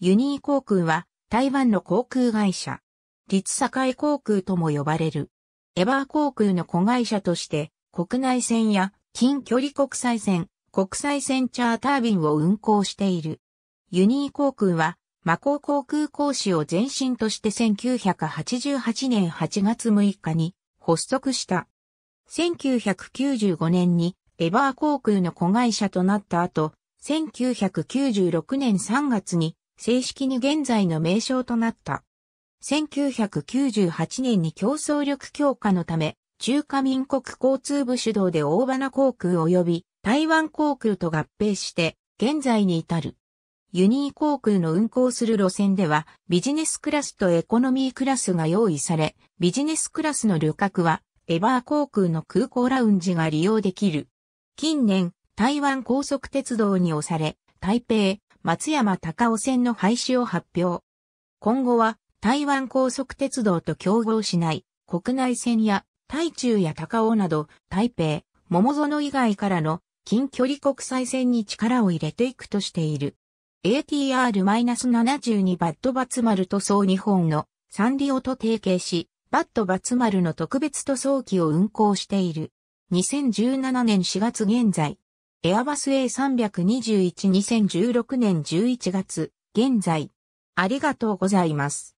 ユニー航空は台湾の航空会社。立栄航空とも呼ばれる。エバー航空の子会社として国内線や近距離国際線、国際線チャーター便を運航している。ユニー航空はマコ航空講師を前身として1988年8月6日に発足した。1995年にエバー航空の子会社となった後、1996年3月に正式に現在の名称となった。1998年に競争力強化のため、中華民国交通部主導で大花航空及び台湾航空と合併して、現在に至る。ユニー航空の運航する路線では、ビジネスクラスとエコノミークラスが用意され、ビジネスクラスの旅客は、エバー航空の空港ラウンジが利用できる。近年、台湾高速鉄道に押され、台北、松山高尾線の廃止を発表。今後は台湾高速鉄道と競合しない国内線や台中や高尾など台北、桃園以外からの近距離国際線に力を入れていくとしている。ATR-72 バッドバツマル塗装日本のサンリオと提携し、バッドバツマルの特別塗装機を運行している。2017年4月現在、エアバス A3212016 年11月、現在。ありがとうございます。